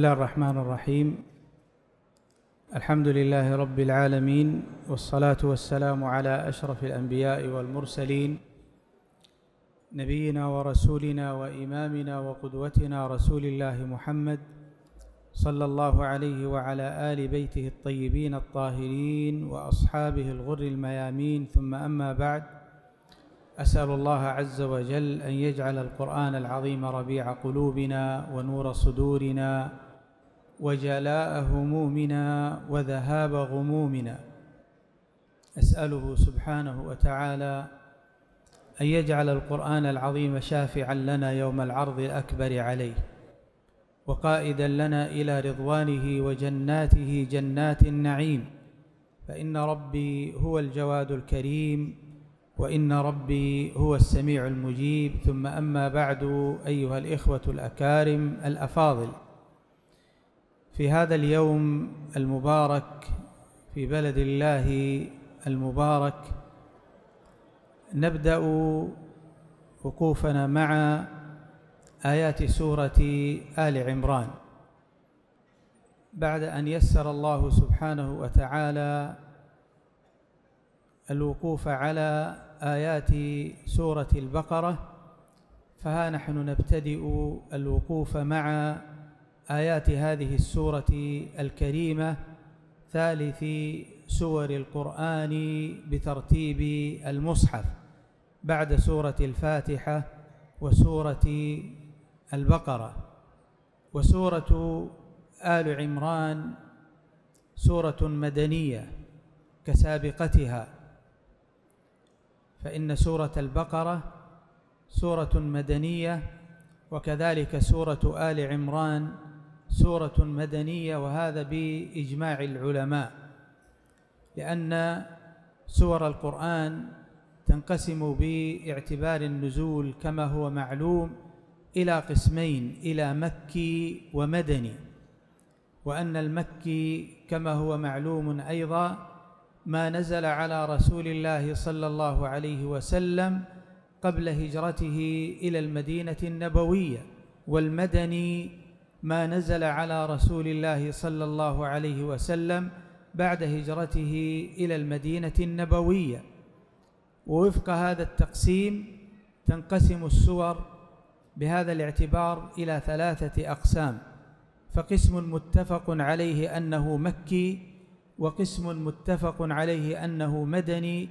الله الرحمن الرحيم الحمد لله رب العالمين والصلاة والسلام على أشرف الأنبياء والمرسلين نبينا ورسولنا وإمامنا وقدوتنا رسول الله محمد صلى الله عليه وعلى آل بيته الطيبين الطاهرين وأصحابه الغر الميامين ثم أما بعد أسأل الله عز وجل أن يجعل القرآن العظيم ربيع قلوبنا ونور صدورنا وجلاء همومنا وذهاب غمومنا أسأله سبحانه وتعالى أن يجعل القرآن العظيم شافعا لنا يوم العرض الأكبر عليه وقائدا لنا إلى رضوانه وجناته جنات النعيم فإن ربي هو الجواد الكريم وإن ربي هو السميع المجيب ثم أما بعد أيها الإخوة الأكارم الأفاضل في هذا اليوم المبارك في بلد الله المبارك نبدأ وقوفنا مع آيات سورة آل عمران بعد أن يسر الله سبحانه وتعالى الوقوف على آيات سورة البقرة فها نحن نبتدئ الوقوف مع آيات هذه السورة الكريمة ثالث سور القرآن بترتيب المصحف بعد سورة الفاتحة وسورة البقرة وسورة آل عمران سورة مدنية كسابقتها فإن سورة البقرة سورة مدنية وكذلك سورة آل عمران سورة مدنية وهذا بإجماع العلماء لأن سور القرآن تنقسم باعتبار النزول كما هو معلوم إلى قسمين إلى مكي ومدني وأن المكي كما هو معلوم أيضا ما نزل على رسول الله صلى الله عليه وسلم قبل هجرته إلى المدينة النبوية والمدني ما نزل على رسول الله صلى الله عليه وسلم بعد هجرته إلى المدينة النبوية ووفق هذا التقسيم تنقسم السور بهذا الاعتبار إلى ثلاثة أقسام فقسم متفق عليه أنه مكي وقسم متفق عليه أنه مدني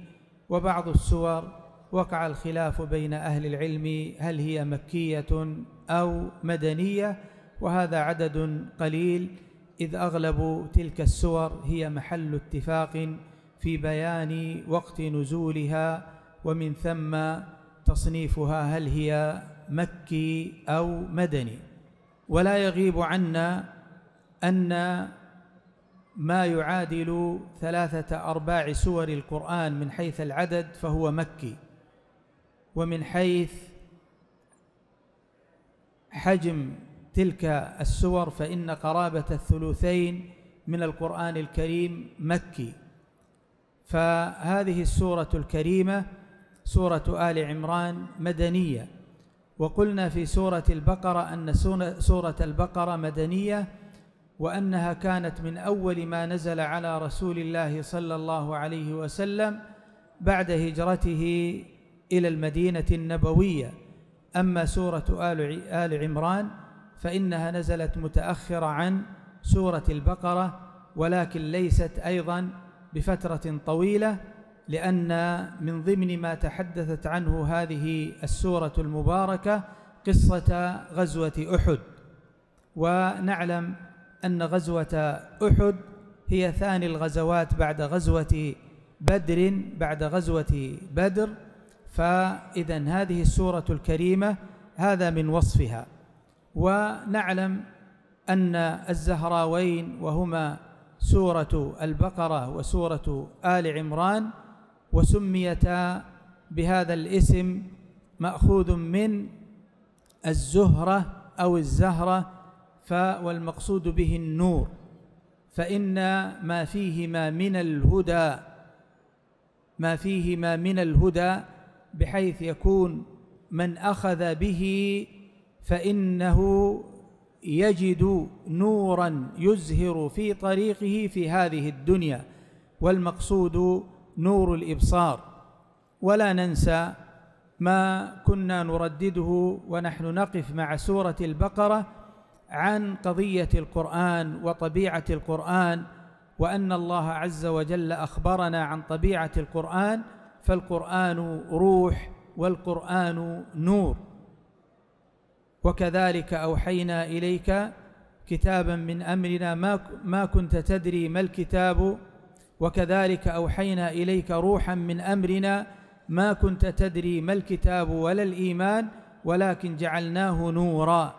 وبعض السور وقع الخلاف بين أهل العلم هل هي مكية أو مدنية وهذا عدد قليل إذ أغلب تلك السور هي محل اتفاق في بيان وقت نزولها ومن ثم تصنيفها هل هي مكي أو مدني ولا يغيب عنا أن ما يعادل ثلاثة أرباع سور القرآن من حيث العدد فهو مكي ومن حيث حجم تلك السور فإن قرابة الثلثين من القرآن الكريم مكي فهذه السورة الكريمة سورة آل عمران مدنية وقلنا في سورة البقرة أن سورة البقرة مدنية وأنها كانت من أول ما نزل على رسول الله صلى الله عليه وسلم بعد هجرته إلى المدينة النبوية أما سورة آل عمران فإنها نزلت متأخرة عن سورة البقرة ولكن ليست أيضا بفترة طويلة لأن من ضمن ما تحدثت عنه هذه السورة المباركة قصة غزوة أحد ونعلم أن غزوة أحد هي ثاني الغزوات بعد غزوة بدر بعد غزوة بدر فإذا هذه السورة الكريمة هذا من وصفها ونعلم أن الزهراوين وهما سورة البقرة وسورة آل عمران وسميتا بهذا الاسم مأخوذ من الزهرة أو الزهرة والمقصود به النور فإن ما فيهما من الهدى ما فيهما من الهدى بحيث يكون من أخذ به فإنه يجد نورا يزهر في طريقه في هذه الدنيا والمقصود نور الإبصار ولا ننسى ما كنا نردده ونحن نقف مع سورة البقرة عن قضية القرآن وطبيعة القرآن وأن الله عز وجل أخبرنا عن طبيعة القرآن فالقرآن روح والقرآن نور وكذلك أوحينا إليك كتابا من أمرنا ما, ما كنت تدري ما الكتاب وكذلك أوحينا إليك روحا من أمرنا ما كنت تدري ما الكتاب ولا الإيمان ولكن جعلناه نورا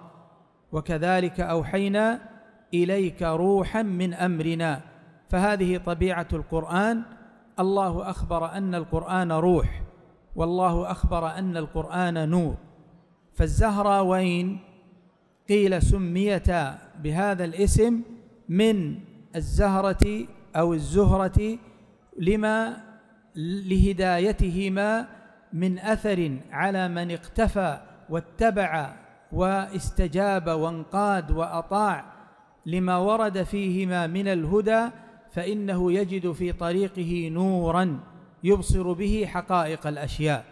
وكذلك أوحينا إليك روحا من أمرنا فهذه طبيعة القرآن الله أخبر أن القرآن روح والله أخبر أن القرآن نور فالزهراوين قيل سميتا بهذا الاسم من الزهرة أو الزهرة لما لهدايتهما من أثر على من اقتفى واتبع واستجاب وانقاد وأطاع لما ورد فيهما من الهدى فإنه يجد في طريقه نورا يبصر به حقائق الأشياء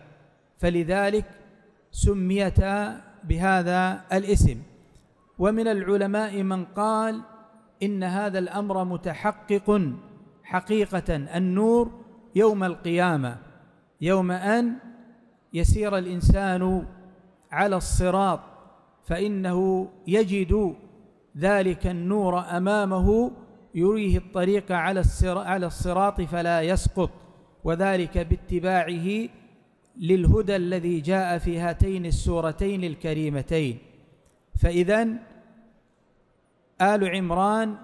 فلذلك سميتا بهذا الاسم ومن العلماء من قال إن هذا الأمر متحقق حقيقة النور يوم القيامة يوم أن يسير الإنسان على الصراط فإنه يجد ذلك النور أمامه يريه الطريق على الصراط فلا يسقط وذلك باتباعه للهدى الذي جاء في هاتين السورتين الكريمتين فإذا آل عمران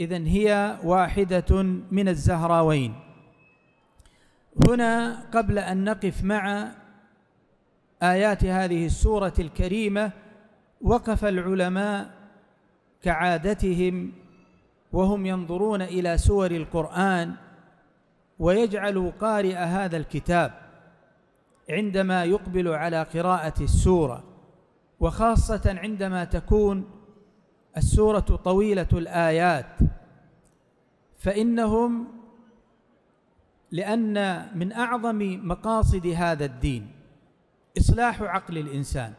إذا هي واحدة من الزهراوين هنا قبل أن نقف مع آيات هذه السورة الكريمة وقف العلماء كعادتهم وهم ينظرون إلى سور القرآن ويجعل قارئ هذا الكتاب عندما يقبل على قراءة السورة وخاصة عندما تكون السورة طويلة الآيات فإنهم لأن من أعظم مقاصد هذا الدين إصلاح عقل الإنسان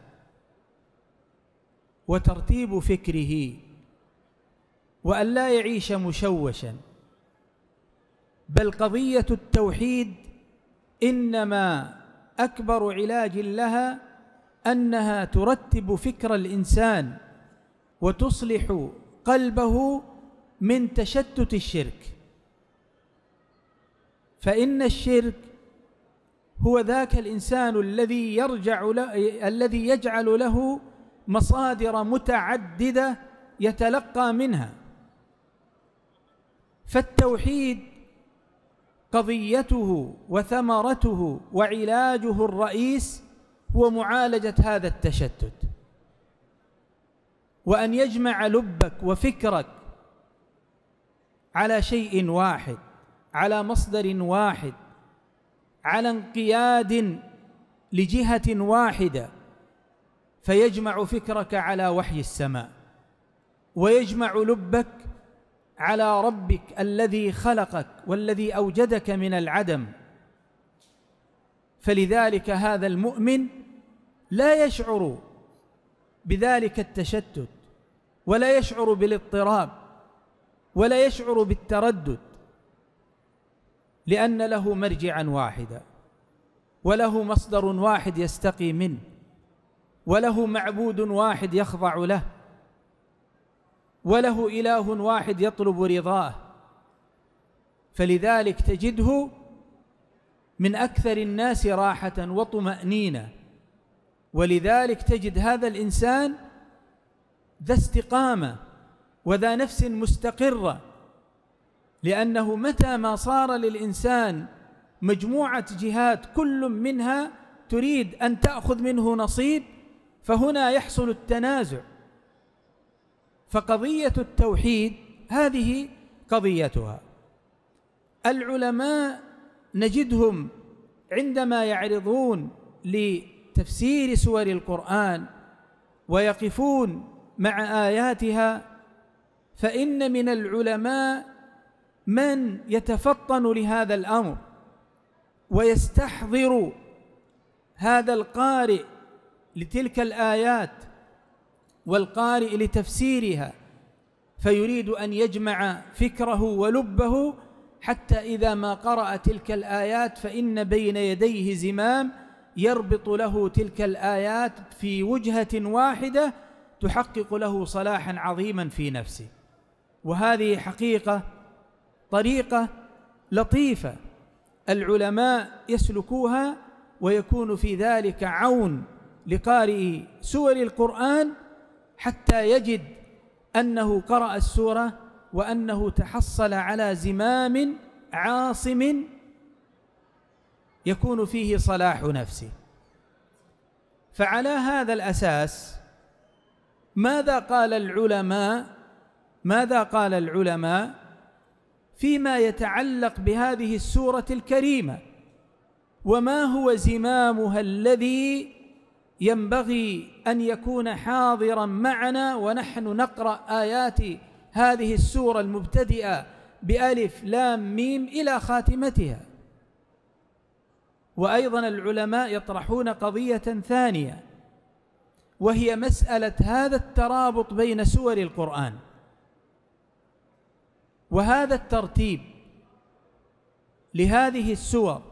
وترتيب فكره وأن لا يعيش مشوشا بل قضية التوحيد إنما أكبر علاج لها أنها ترتب فكر الإنسان وتصلح قلبه من تشتت الشرك فإن الشرك هو ذاك الإنسان الذي يرجع له الذي يجعل له مصادر متعددة يتلقى منها فالتوحيد قضيته وثمرته وعلاجه الرئيس هو معالجة هذا التشتت وأن يجمع لبك وفكرك على شيء واحد على مصدر واحد على انقياد لجهة واحدة فيجمع فكرك على وحي السماء ويجمع لبك على ربك الذي خلقك والذي أوجدك من العدم فلذلك هذا المؤمن لا يشعر بذلك التشتت ولا يشعر بالاضطراب ولا يشعر بالتردد لأن له مرجعا واحدا وله مصدر واحد يستقي منه وله معبود واحد يخضع له وله إله واحد يطلب رضاه فلذلك تجده من أكثر الناس راحة وطمأنينة ولذلك تجد هذا الإنسان ذا استقامة وذا نفس مستقرة لأنه متى ما صار للإنسان مجموعة جهات كل منها تريد أن تأخذ منه نصيب فهنا يحصل التنازع فقضية التوحيد هذه قضيتها العلماء نجدهم عندما يعرضون لتفسير سور القرآن ويقفون مع آياتها فإن من العلماء من يتفطن لهذا الأمر ويستحضر هذا القارئ لتلك الآيات والقارئ لتفسيرها فيريد أن يجمع فكره ولبه حتى إذا ما قرأ تلك الآيات فإن بين يديه زمام يربط له تلك الآيات في وجهة واحدة تحقق له صلاحا عظيما في نفسه وهذه حقيقة طريقة لطيفة العلماء يسلكوها ويكون في ذلك عون لقارئ سور القرآن حتى يجد أنه قرأ السورة وأنه تحصل على زمام عاصم يكون فيه صلاح نفسه فعلى هذا الأساس ماذا قال العلماء ماذا قال العلماء فيما يتعلق بهذه السورة الكريمة وما هو زمامها الذي ينبغي أن يكون حاضرا معنا ونحن نقرأ آيات هذه السورة المبتدئة بألف لام ميم إلى خاتمتها وأيضا العلماء يطرحون قضية ثانية وهي مسألة هذا الترابط بين سور القرآن وهذا الترتيب لهذه السور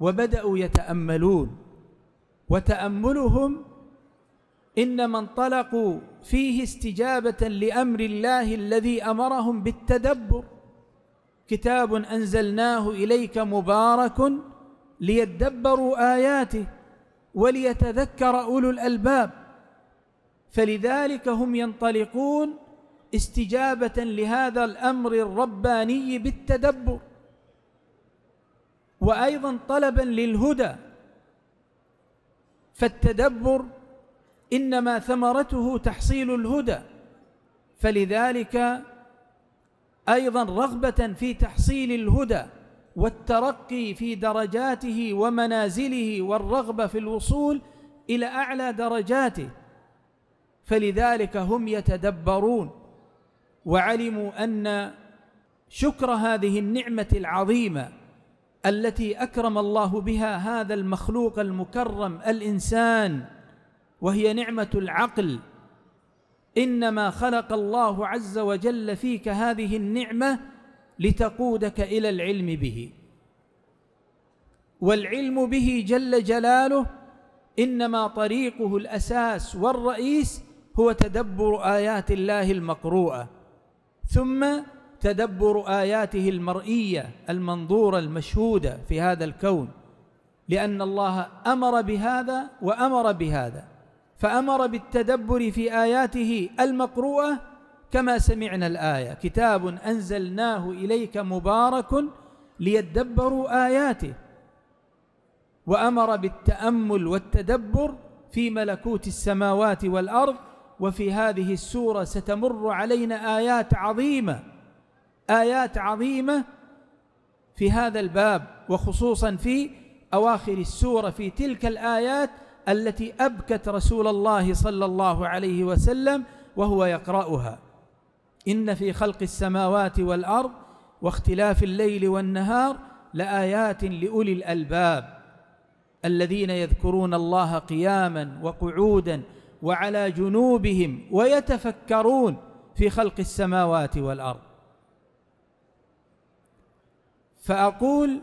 وبدأوا يتأملون وتأملهم إنما انطلقوا فيه استجابة لأمر الله الذي أمرهم بالتدبر كتاب أنزلناه إليك مبارك ليدبروا آياته وليتذكر أولو الألباب فلذلك هم ينطلقون استجابة لهذا الأمر الرباني بالتدبر وأيضا طلبا للهدى فالتدبر إنما ثمرته تحصيل الهدى فلذلك أيضا رغبة في تحصيل الهدى والترقي في درجاته ومنازله والرغبة في الوصول إلى أعلى درجاته فلذلك هم يتدبرون وعلموا أن شكر هذه النعمة العظيمة التي أكرم الله بها هذا المخلوق المكرم الإنسان وهي نعمة العقل إنما خلق الله عز وجل فيك هذه النعمة لتقودك إلى العلم به والعلم به جل جلاله إنما طريقه الأساس والرئيس هو تدبر آيات الله المقروءة ثم تدبر آياته المرئية المنظورة المشهودة في هذا الكون لأن الله أمر بهذا وأمر بهذا فأمر بالتدبر في آياته المقروءة كما سمعنا الآية كتاب أنزلناه إليك مبارك ليدبروا آياته وأمر بالتأمل والتدبر في ملكوت السماوات والأرض وفي هذه السورة ستمر علينا آيات عظيمة آيات عظيمة في هذا الباب وخصوصا في أواخر السورة في تلك الآيات التي أبكت رسول الله صلى الله عليه وسلم وهو يقرأها إن في خلق السماوات والأرض واختلاف الليل والنهار لآيات لأولي الألباب الذين يذكرون الله قياما وقعودا وعلى جنوبهم ويتفكرون في خلق السماوات والأرض فأقول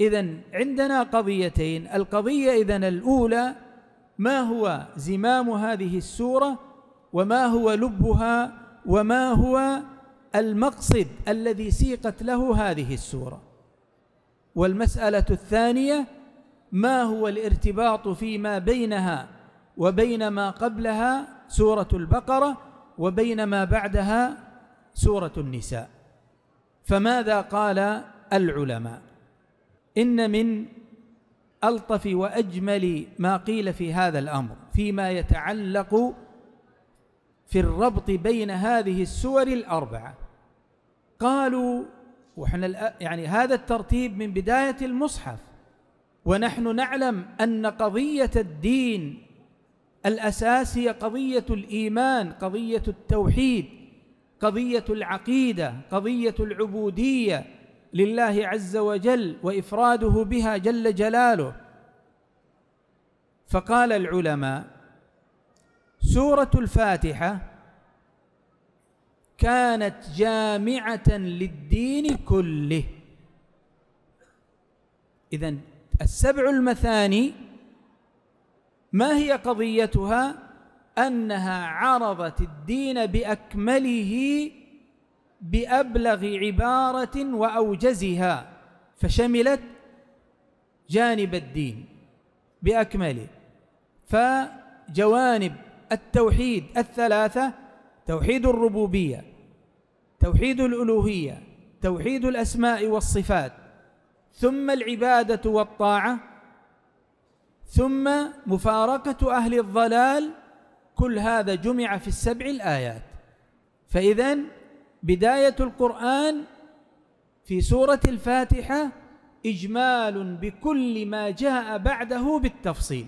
إذا عندنا قضيتين القضية إذا الأولى ما هو زمام هذه السورة وما هو لبها وما هو المقصد الذي سيقت له هذه السورة والمسألة الثانية ما هو الارتباط فيما بينها وبين ما قبلها سورة البقرة وبين ما بعدها سورة النساء فماذا قال العلماء إن من ألطف وأجمل ما قيل في هذا الأمر فيما يتعلق في الربط بين هذه السور الأربعة قالوا وحنا يعني هذا الترتيب من بداية المصحف ونحن نعلم أن قضية الدين الأساس هي قضية الإيمان قضية التوحيد قضية العقيدة قضية العبودية لله عز وجل وافراده بها جل جلاله فقال العلماء سوره الفاتحه كانت جامعه للدين كله اذا السبع المثاني ما هي قضيتها انها عرضت الدين باكمله بأبلغ عبارة وأوجزها فشملت جانب الدين بأكمله فجوانب التوحيد الثلاثة توحيد الربوبية توحيد الألوهية توحيد الأسماء والصفات ثم العبادة والطاعة ثم مفارقة أهل الضلال كل هذا جمع في السبع الآيات فإذا بداية القرآن في سورة الفاتحة إجمال بكل ما جاء بعده بالتفصيل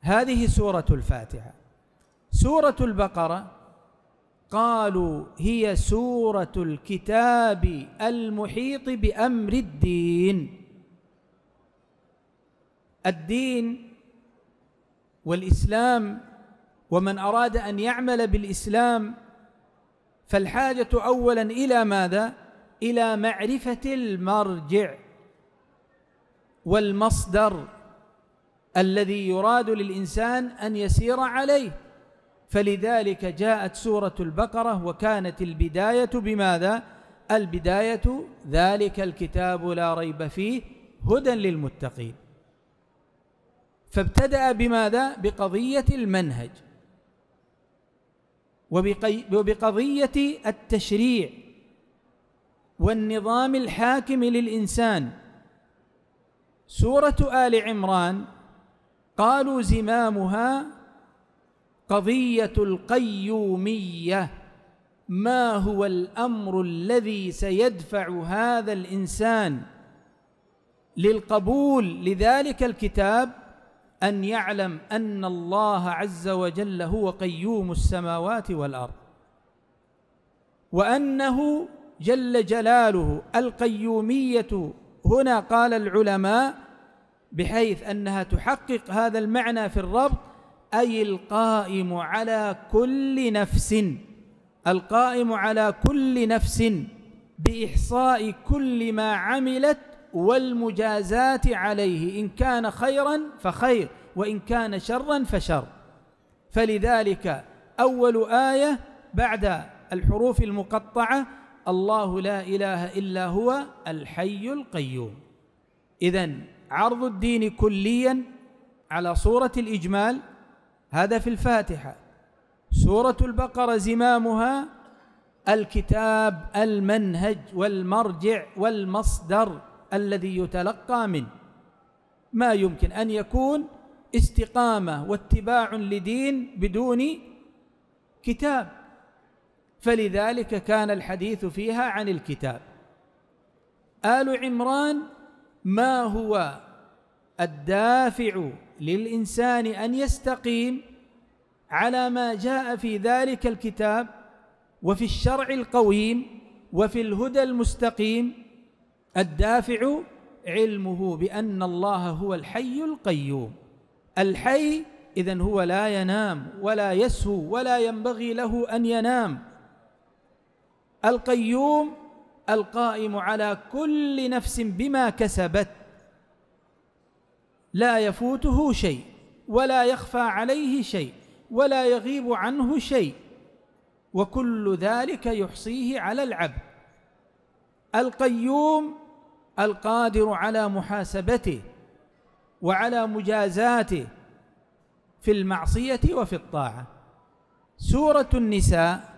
هذه سورة الفاتحة سورة البقرة قالوا هي سورة الكتاب المحيط بأمر الدين الدين والإسلام ومن أراد أن يعمل بالإسلام فالحاجة أولا إلى ماذا؟ إلى معرفة المرجع والمصدر الذي يراد للإنسان أن يسير عليه فلذلك جاءت سورة البقرة وكانت البداية بماذا؟ البداية ذلك الكتاب لا ريب فيه هدى للمتقين فابتدأ بماذا؟ بقضية المنهج وبقضية التشريع والنظام الحاكم للإنسان سورة آل عمران قالوا زمامها قضية القيومية ما هو الأمر الذي سيدفع هذا الإنسان للقبول لذلك الكتاب أن يعلم أن الله عز وجل هو قيوم السماوات والأرض وأنه جل جلاله القيومية هنا قال العلماء بحيث أنها تحقق هذا المعنى في الربط أي القائم على كل نفس القائم على كل نفس بإحصاء كل ما عملت والمجازاة عليه إن كان خيرا فخير وإن كان شرا فشر فلذلك أول آية بعد الحروف المقطعة الله لا إله إلا هو الحي القيوم إذا عرض الدين كليا على صورة الإجمال هذا في الفاتحة سورة البقرة زمامها الكتاب المنهج والمرجع والمصدر الذي يتلقى منه ما يمكن أن يكون استقامة واتباع لدين بدون كتاب فلذلك كان الحديث فيها عن الكتاب آل عمران ما هو الدافع للإنسان أن يستقيم على ما جاء في ذلك الكتاب وفي الشرع القويم وفي الهدى المستقيم الدافع علمه بأن الله هو الحي القيوم الحي إذا هو لا ينام ولا يسهو ولا ينبغي له أن ينام القيوم القائم على كل نفس بما كسبت لا يفوته شيء ولا يخفى عليه شيء ولا يغيب عنه شيء وكل ذلك يحصيه على العبد القيوم القادر على محاسبته وعلى مجازاته في المعصية وفي الطاعة سورة النساء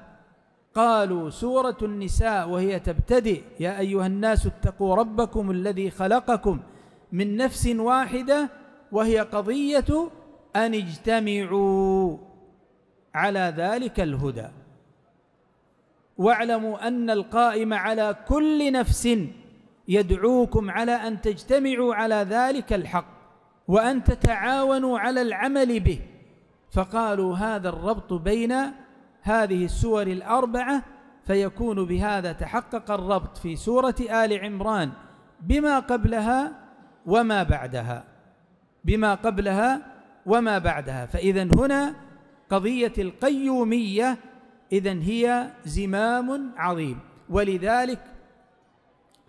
قالوا سورة النساء وهي تبتدئ يا أيها الناس اتقوا ربكم الذي خلقكم من نفس واحدة وهي قضية أن اجتمعوا على ذلك الهدى واعلموا أن القائم على كل نفس يدعوكم على أن تجتمعوا على ذلك الحق وأن تتعاونوا على العمل به فقالوا هذا الربط بين هذه السور الأربعة فيكون بهذا تحقق الربط في سورة آل عمران بما قبلها وما بعدها بما قبلها وما بعدها فإذا هنا قضية القيومية إذا هي زمام عظيم ولذلك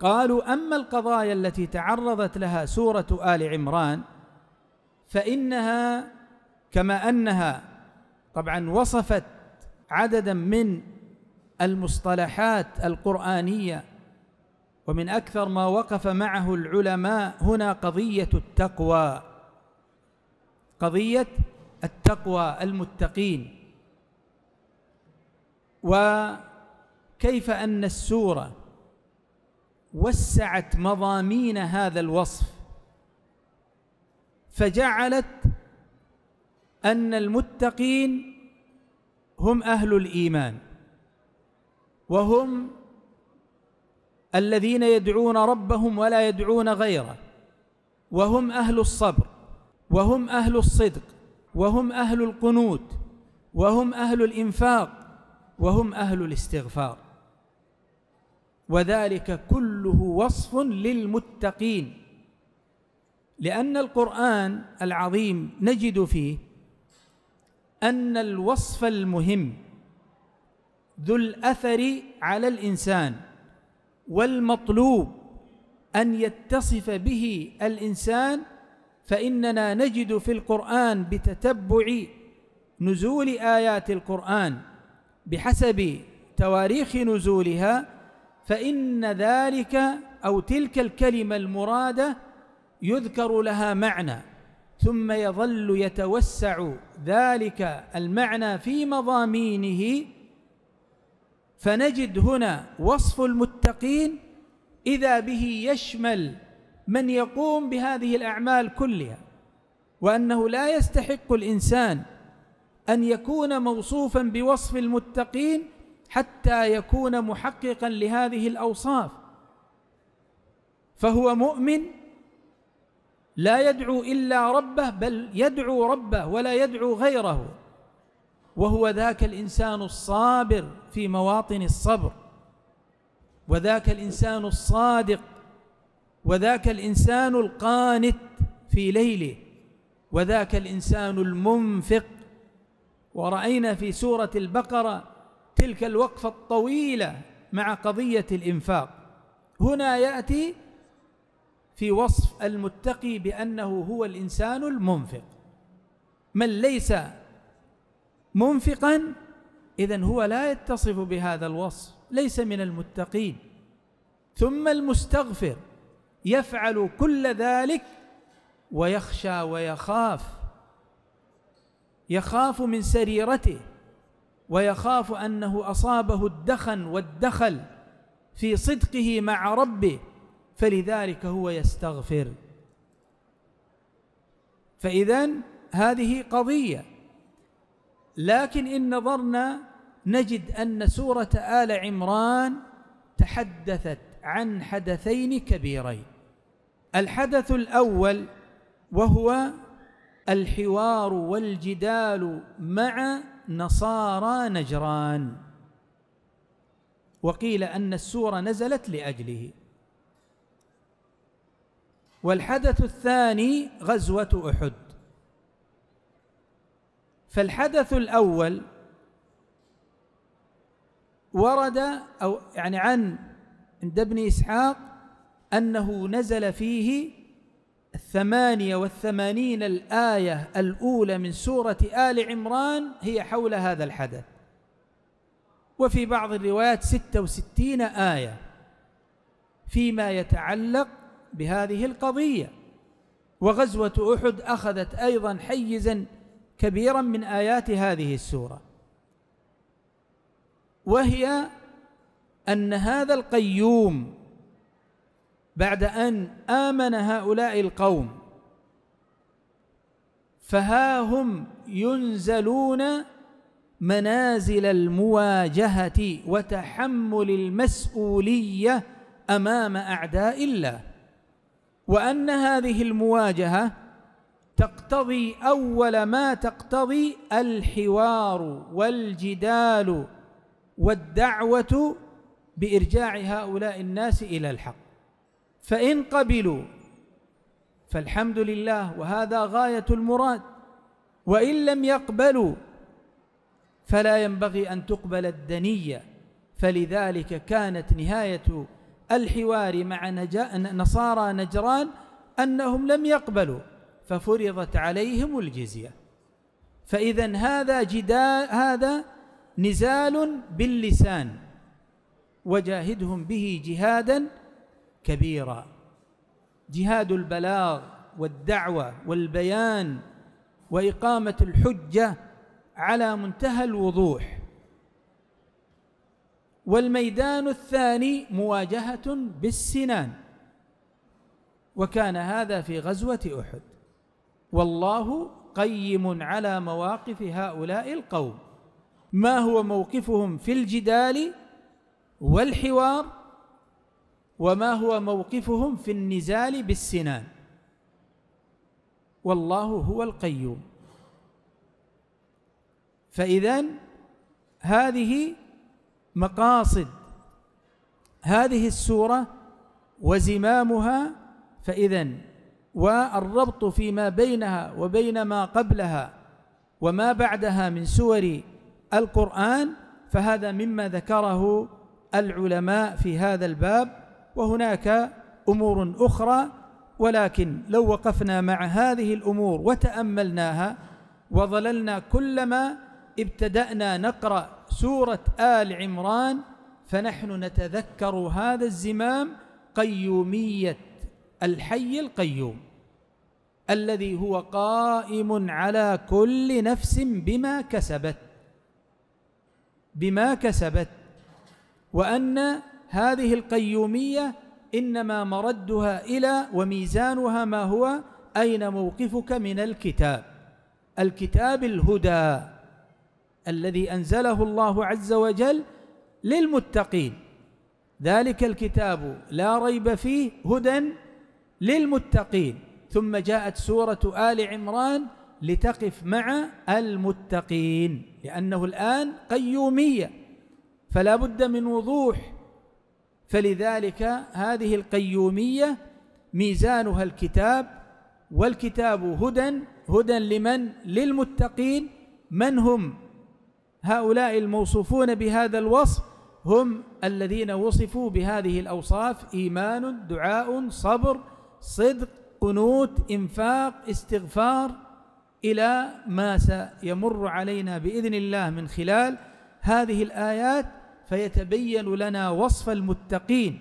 قالوا أما القضايا التي تعرضت لها سورة آل عمران فإنها كما أنها طبعا وصفت عددا من المصطلحات القرآنية ومن أكثر ما وقف معه العلماء هنا قضية التقوى قضية التقوى المتقين وكيف أن السورة وسعت مضامين هذا الوصف فجعلت أن المتقين هم أهل الإيمان وهم الذين يدعون ربهم ولا يدعون غيره وهم أهل الصبر وهم أهل الصدق وهم أهل القنوت وهم أهل الإنفاق وهم أهل الاستغفار وذلك كله وصف للمتقين لأن القرآن العظيم نجد فيه أن الوصف المهم ذو الأثر على الإنسان والمطلوب أن يتصف به الإنسان فإننا نجد في القرآن بتتبع نزول آيات القرآن بحسب تواريخ نزولها فإن ذلك أو تلك الكلمة المرادة يذكر لها معنى ثم يظل يتوسع ذلك المعنى في مضامينه فنجد هنا وصف المتقين إذا به يشمل من يقوم بهذه الأعمال كلها وأنه لا يستحق الإنسان أن يكون موصوفا بوصف المتقين حتى يكون محققا لهذه الأوصاف فهو مؤمن لا يدعو إلا ربه بل يدعو ربه ولا يدعو غيره وهو ذاك الإنسان الصابر في مواطن الصبر وذاك الإنسان الصادق وذاك الإنسان القانت في ليله وذاك الإنسان المنفق ورأينا في سورة البقرة تلك الوقفة الطويلة مع قضية الإنفاق هنا يأتي في وصف المتقي بأنه هو الإنسان المنفق من ليس منفقا إذا هو لا يتصف بهذا الوصف ليس من المتقين ثم المستغفر يفعل كل ذلك ويخشى ويخاف يخاف من سريرته ويخاف أنه أصابه الدخن والدخل في صدقه مع ربه فلذلك هو يستغفر فإذا هذه قضية لكن إن نظرنا نجد أن سورة آل عمران تحدثت عن حدثين كبيرين الحدث الأول وهو الحوار والجدال مع نصارى نجران وقيل أن السورة نزلت لأجله والحدث الثاني غزوة أحد فالحدث الأول ورد أو يعني عن عند ابن إسحاق أنه نزل فيه ثمانية والثمانين الآية الأولى من سورة آل عمران هي حول هذا الحدث وفي بعض الروايات ستة وستين آية فيما يتعلق بهذه القضية وغزوة أحد أخذت أيضا حيزا كبيرا من آيات هذه السورة وهي أن هذا القيوم بعد أن آمن هؤلاء القوم فها هم ينزلون منازل المواجهة وتحمل المسؤولية أمام أعداء الله وأن هذه المواجهة تقتضي أول ما تقتضي الحوار والجدال والدعوة بإرجاع هؤلاء الناس إلى الحق فإن قبلوا فالحمد لله وهذا غاية المراد وإن لم يقبلوا فلا ينبغي أن تقبل الدنية فلذلك كانت نهاية الحوار مع نصارى نجران أنهم لم يقبلوا ففرضت عليهم الجزية فإذا هذا جدال هذا نزال باللسان وجاهدهم به جهادا كبيرا جهاد البلاغ والدعوة والبيان وإقامة الحجة على منتهى الوضوح والميدان الثاني مواجهة بالسنان وكان هذا في غزوة أحد والله قيم على مواقف هؤلاء القوم ما هو موقفهم في الجدال والحوار وما هو موقفهم في النزال بالسنان والله هو القيوم فإذا هذه مقاصد هذه السورة وزمامها فإذا والربط فيما بينها وبين ما قبلها وما بعدها من سور القرآن فهذا مما ذكره العلماء في هذا الباب وهناك أمور أخرى ولكن لو وقفنا مع هذه الأمور وتأملناها وظللنا كلما ابتدأنا نقرأ سورة آل عمران فنحن نتذكر هذا الزمام قيومية الحي القيوم الذي هو قائم على كل نفس بما كسبت بما كسبت وأن هذه القيومية إنما مردها إلى وميزانها ما هو أين موقفك من الكتاب الكتاب الهدى الذي أنزله الله عز وجل للمتقين ذلك الكتاب لا ريب فيه هدى للمتقين ثم جاءت سورة آل عمران لتقف مع المتقين لأنه الآن قيومية فلا بد من وضوح فلذلك هذه القيومية ميزانها الكتاب والكتاب هدى هدى لمن للمتقين من هم هؤلاء الموصوفون بهذا الوصف هم الذين وصفوا بهذه الأوصاف إيمان دعاء صبر صدق قنوت إنفاق استغفار إلى ما سيمر علينا بإذن الله من خلال هذه الآيات فيتبين لنا وصف المتقين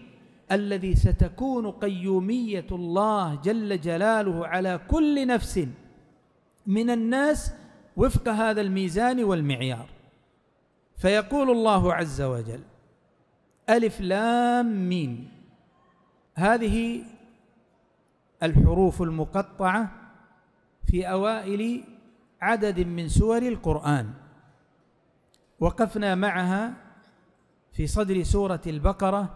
الذي ستكون قيومية الله جل جلاله على كل نفس من الناس وفق هذا الميزان والمعيار فيقول الله عز وجل ألف لام ميم هذه الحروف المقطعة في أوائل عدد من سور القرآن وقفنا معها في صدر سورة البقرة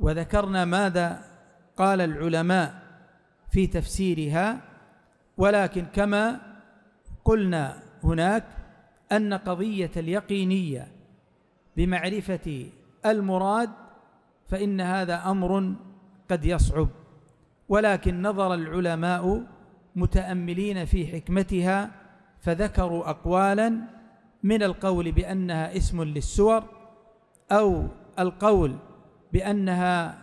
وذكرنا ماذا قال العلماء في تفسيرها ولكن كما قلنا هناك أن قضية اليقينية بمعرفة المراد فإن هذا أمر قد يصعب ولكن نظر العلماء متأملين في حكمتها فذكروا أقوالا من القول بأنها اسم للسور أو القول بأنها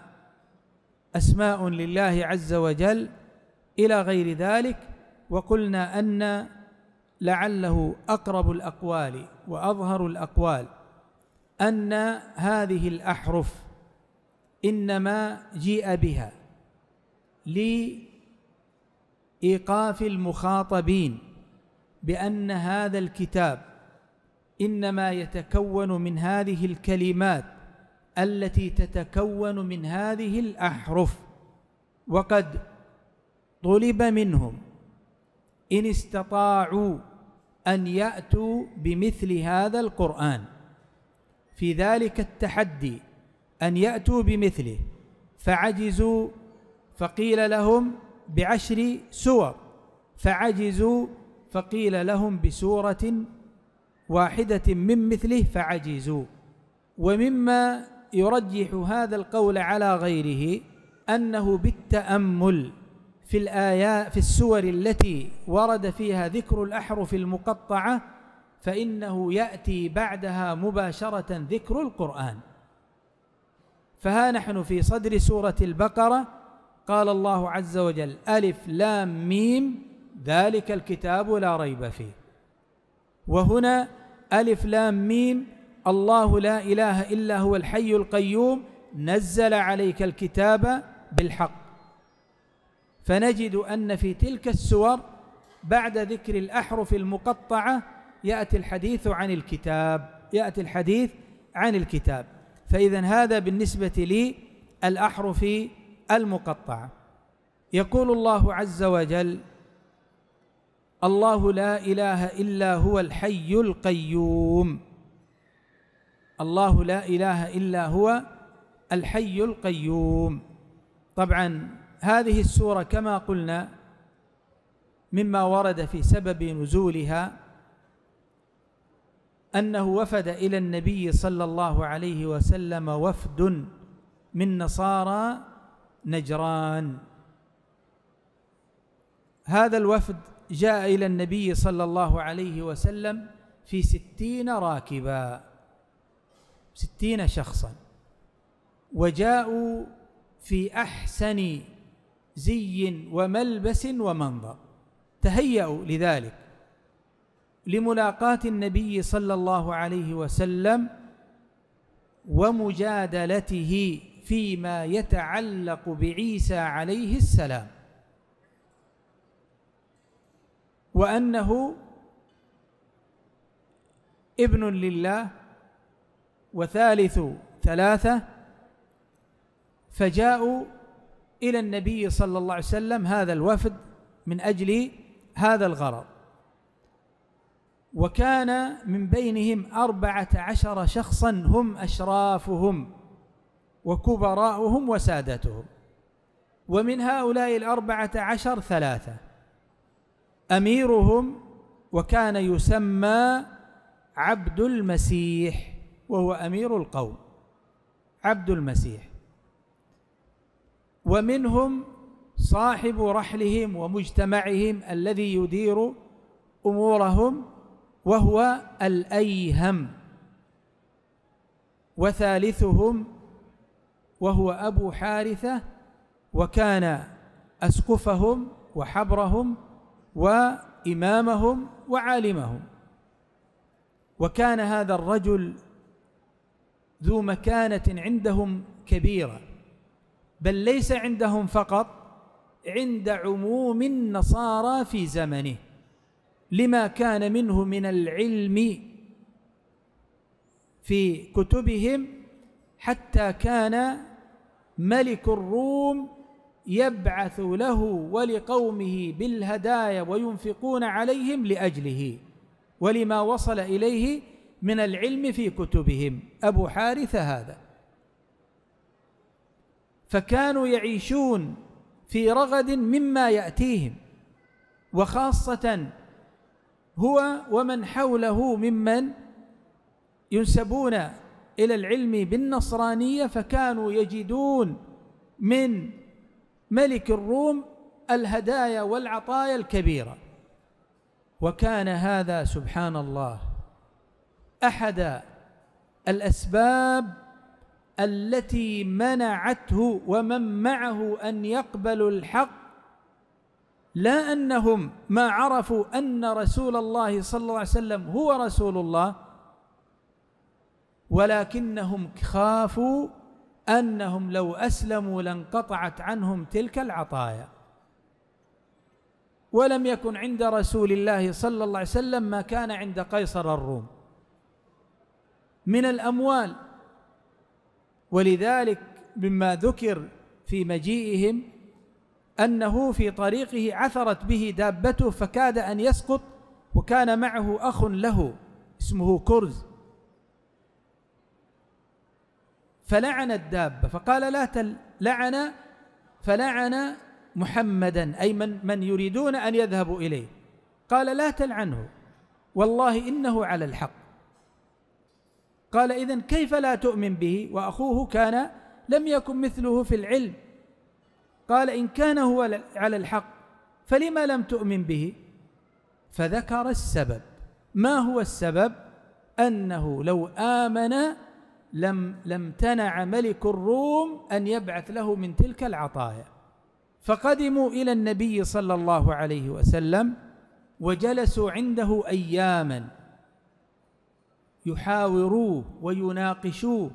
أسماء لله عز وجل إلى غير ذلك وقلنا أن لعله أقرب الأقوال وأظهر الأقوال أن هذه الأحرف إنما جيء بها لإيقاف المخاطبين بأن هذا الكتاب إنما يتكون من هذه الكلمات التي تتكون من هذه الأحرف وقد طلب منهم إن استطاعوا أن يأتوا بمثل هذا القرآن في ذلك التحدي أن يأتوا بمثله فعجزوا فقيل لهم بعشر سور فعجزوا فقيل لهم بسورة واحدة من مثله فعجزوا ومما يرجح هذا القول على غيره أنه بالتأمل في الآيات في السور التي ورد فيها ذكر الأحرف المقطعة فإنه يأتي بعدها مباشرة ذكر القرآن فها نحن في صدر سورة البقرة قال الله عز وجل ألف لام ميم ذلك الكتاب لا ريب فيه وهنا ألف لام ميم الله لا إله إلا هو الحي القيوم نزل عليك الكتاب بالحق فنجد أن في تلك السور بعد ذكر الأحرف المقطعة يأتي الحديث عن الكتاب يأتي الحديث عن الكتاب فإذا هذا بالنسبة الأحرف المقطعة يقول الله عز وجل الله لا إله إلا هو الحي القيوم الله لا إله إلا هو الحي القيوم طبعا هذه السورة كما قلنا مما ورد في سبب نزولها أنه وفد إلى النبي صلى الله عليه وسلم وفد من نصارى نجران هذا الوفد جاء إلى النبي صلى الله عليه وسلم في ستين راكبا ستين شخصا وجاءوا في أحسن زي وملبس ومنظر تهيأوا لذلك لملاقاة النبي صلى الله عليه وسلم ومجادلته فيما يتعلق بعيسى عليه السلام وأنه ابن لله وثالث ثلاثة فجاءوا إلى النبي صلى الله عليه وسلم هذا الوفد من أجل هذا الغرض وكان من بينهم أربعة عشر شخصا هم أشرافهم وكبراؤهم وسادتهم ومن هؤلاء الأربعة عشر ثلاثة أميرهم وكان يسمى عبد المسيح وهو أمير القوم عبد المسيح ومنهم صاحب رحلهم ومجتمعهم الذي يدير أمورهم وهو الأيهم وثالثهم وهو أبو حارثة وكان أسقفهم وحبرهم وإمامهم وعالمهم وكان هذا الرجل ذو مكانة عندهم كبيرة بل ليس عندهم فقط عند عموم النصارى في زمنه لما كان منه من العلم في كتبهم حتى كان ملك الروم يبعث له ولقومه بالهدايا وينفقون عليهم لاجله ولما وصل اليه من العلم في كتبهم ابو حارثه هذا فكانوا يعيشون في رغد مما ياتيهم وخاصه هو ومن حوله ممن ينسبون الى العلم بالنصرانيه فكانوا يجدون من ملك الروم الهدايا والعطايا الكبيرة وكان هذا سبحان الله أحد الأسباب التي منعته ومن معه أن يقبلوا الحق لا أنهم ما عرفوا أن رسول الله صلى الله عليه وسلم هو رسول الله ولكنهم خافوا أنهم لو أسلموا لانقطعت عنهم تلك العطايا ولم يكن عند رسول الله صلى الله عليه وسلم ما كان عند قيصر الروم من الأموال ولذلك مما ذكر في مجيئهم أنه في طريقه عثرت به دابته فكاد أن يسقط وكان معه أخ له اسمه كرز فلعن الدابة فقال لا تل لعن فلعن محمدا أي من, من يريدون أن يذهبوا إليه قال لا تلعنه والله إنه على الحق قال إذن كيف لا تؤمن به وأخوه كان لم يكن مثله في العلم قال إن كان هو على الحق فلما لم تؤمن به فذكر السبب ما هو السبب أنه لو آمن لم لم تنع ملك الروم أن يبعث له من تلك العطايا فقدموا إلى النبي صلى الله عليه وسلم وجلسوا عنده أياما يحاوروه ويناقشوه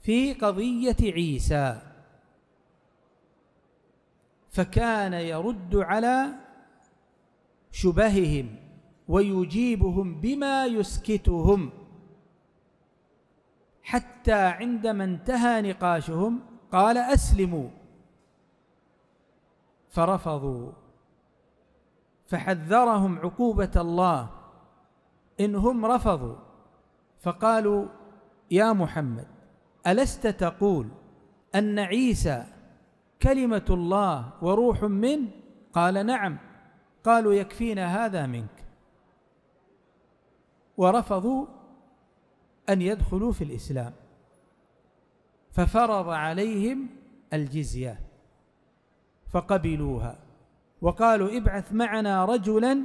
في قضية عيسى فكان يرد على شبههم ويجيبهم بما يسكتهم حتى عندما انتهى نقاشهم قال أسلموا فرفضوا فحذرهم عقوبة الله إن هم رفضوا فقالوا يا محمد ألست تقول أن عيسى كلمة الله وروح منه قال نعم قالوا يكفينا هذا منك ورفضوا أن يدخلوا في الإسلام ففرض عليهم الجزية فقبلوها وقالوا ابعث معنا رجلا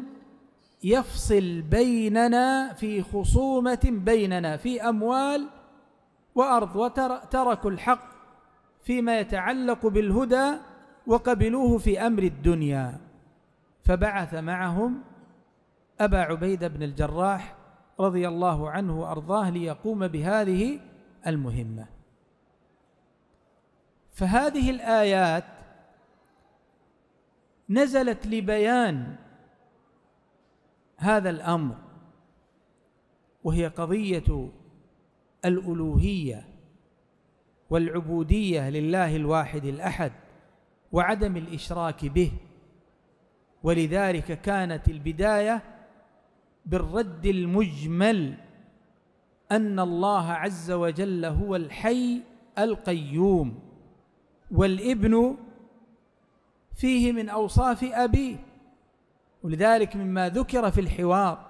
يفصل بيننا في خصومة بيننا في أموال وأرض وتركوا الحق فيما يتعلق بالهدى وقبلوه في أمر الدنيا فبعث معهم أبا عبيدة بن الجراح رضي الله عنه وأرضاه ليقوم بهذه المهمة فهذه الآيات نزلت لبيان هذا الأمر وهي قضية الألوهية والعبودية لله الواحد الأحد وعدم الإشراك به ولذلك كانت البداية بالرد المجمل أن الله عز وجل هو الحي القيوم والابن فيه من أوصاف أبيه ولذلك مما ذكر في الحوار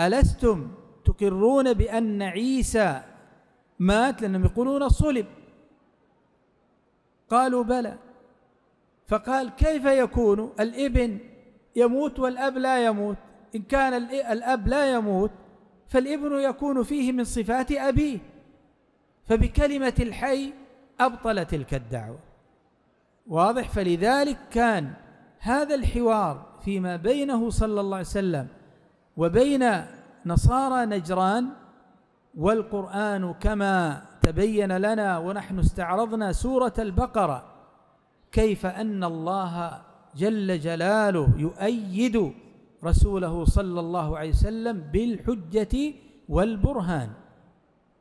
ألستم تقرون بأن عيسى مات لأنهم يقولون صلب قالوا بلى فقال كيف يكون الابن يموت والأب لا يموت إن كان الأب لا يموت فالابن يكون فيه من صفات أبيه فبكلمة الحي أبطل تلك الدعوة واضح فلذلك كان هذا الحوار فيما بينه صلى الله عليه وسلم وبين نصارى نجران والقرآن كما تبين لنا ونحن استعرضنا سورة البقرة كيف أن الله جل جلاله يؤيد رسوله صلى الله عليه وسلم بالحجة والبرهان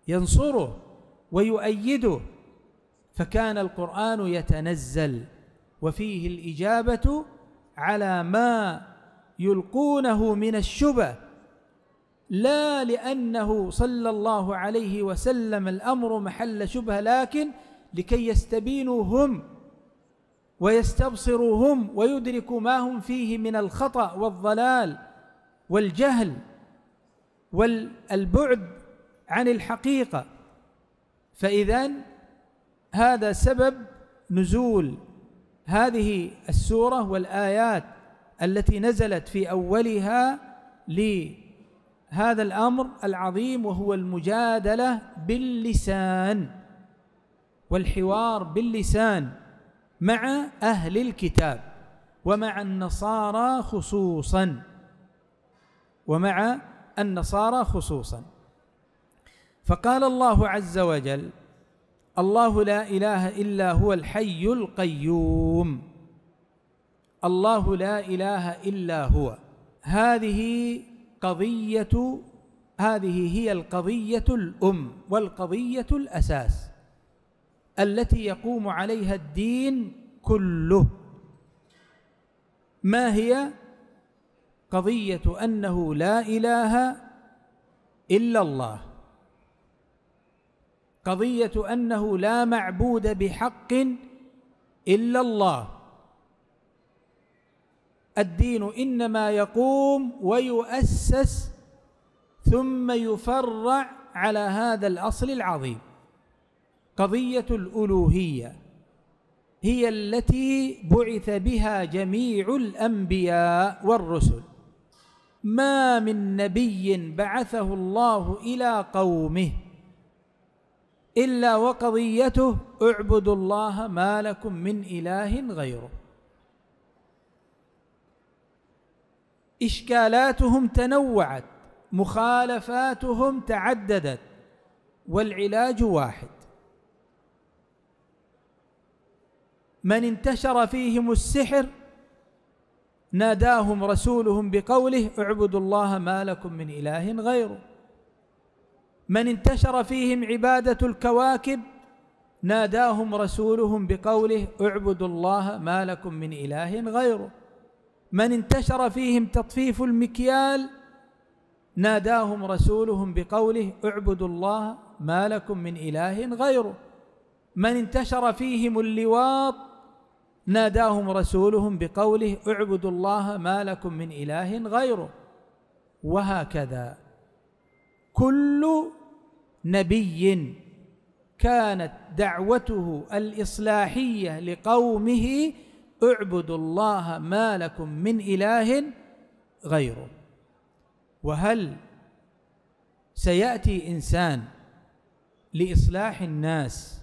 ينصره ويؤيده فكان القرآن يتنزل وفيه الإجابة على ما يلقونه من الشبه لا لأنه صلى الله عليه وسلم الأمر محل شبهة لكن لكي يستبينوا هم ويستبصرهم ويدرك ما هم فيه من الخطأ والضلال والجهل والبعد عن الحقيقة فإذا هذا سبب نزول هذه السورة والآيات التي نزلت في أولها لهذا الأمر العظيم وهو المجادلة باللسان والحوار باللسان مع أهل الكتاب ومع النصارى خصوصا ومع النصارى خصوصا فقال الله عز وجل الله لا إله إلا هو الحي القيوم الله لا إله إلا هو هذه قضية هذه هي القضية الأم والقضية الأساس التي يقوم عليها الدين كله ما هي قضية أنه لا إله إلا الله قضية أنه لا معبود بحق إلا الله الدين إنما يقوم ويؤسس ثم يفرع على هذا الأصل العظيم قضية الألوهية هي التي بعث بها جميع الأنبياء والرسل ما من نبي بعثه الله إلى قومه إلا وقضيته اعبدوا الله ما لكم من إله غيره إشكالاتهم تنوعت مخالفاتهم تعددت والعلاج واحد من انتشر فيهم السحر ناداهم رسولهم بقوله اعبدوا الله ما لكم من إله غيره من انتشر فيهم عبادة الكواكب ناداهم رسولهم بقوله اعبدوا الله ما لكم من إله غيره من انتشر فيهم تطفيف المكيال ناداهم رسولهم بقوله اعبدوا الله ما لكم من إله غيره من انتشر فيهم اللواط ناداهم رسولهم بقوله اعبدوا الله ما لكم من إله غيره وهكذا كل نبي كانت دعوته الإصلاحية لقومه اعبدوا الله ما لكم من إله غيره وهل سيأتي إنسان لإصلاح الناس